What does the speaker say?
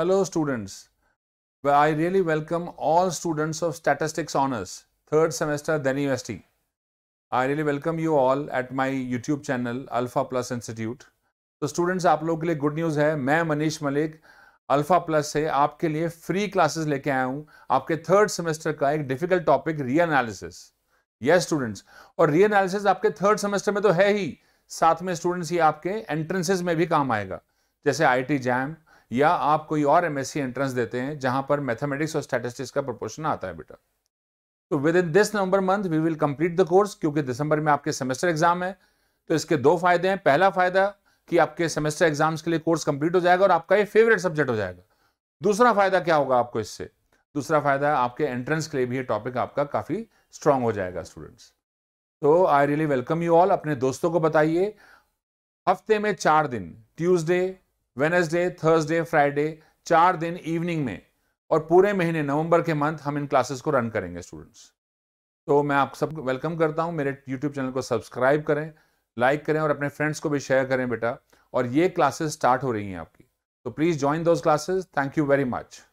Hello students I really welcome all students of statistics honours third semester then UST. I really welcome you all at my YouTube channel Alpha Plus Institute. तो students आप लोगों के लिए good news है मैं Manish Malik alpha plus से आपके लिए फ्री क्लासेस लेके आया हूँ आपके थर्ड सेमेस्टर का एक difficult topic reanalysis yes students और री एनालिसिस आपके थर्ड सेमेस्टर में तो है ही साथ में स्टूडेंट्स ये आपके एंट्रेंसेज में भी काम आएगा जैसे आई टी जैम या आप कोई और एमएससी एंट्रेंस देते हैं जहां पर मैथमेटिक्स और स्टैटिस्टिक्स का प्रपोर्शन आता है बेटा तो within this November month we will complete the course क्योंकि दिसंबर में आपके सेमेस्टर एग्जाम है तो इसके दो फायदे हैं पहला फायदा कि आपके सेमेस्टर एग्जाम्स के लिए कोर्स कंप्लीट हो जाएगा और आपका ये फेवरेट सब्जेक्ट हो जाएगा दूसरा फायदा क्या होगा आपको इससे दूसरा फायदा आपके एंट्रेंस के लिए भी ये टॉपिक आपका काफ़ी स्ट्रांग हो जाएगा स्टूडेंट्स तो I really welcome you all अपने दोस्तों को बताइए हफ्ते में चार दिन ट्यूजडे वेनसडे थर्सडे फ्राइडे चार दिन इवनिंग में और पूरे महीने नवंबर के मंथ हम इन क्लासेस को रन करेंगे स्टूडेंट्स तो मैं आप सबको वेलकम करता हूँ मेरे यूट्यूब चैनल को सब्सक्राइब करें लाइक करें और अपने फ्रेंड्स को भी शेयर करें बेटा और ये क्लासेस स्टार्ट हो रही हैं आपकी तो please join those classes thank you very much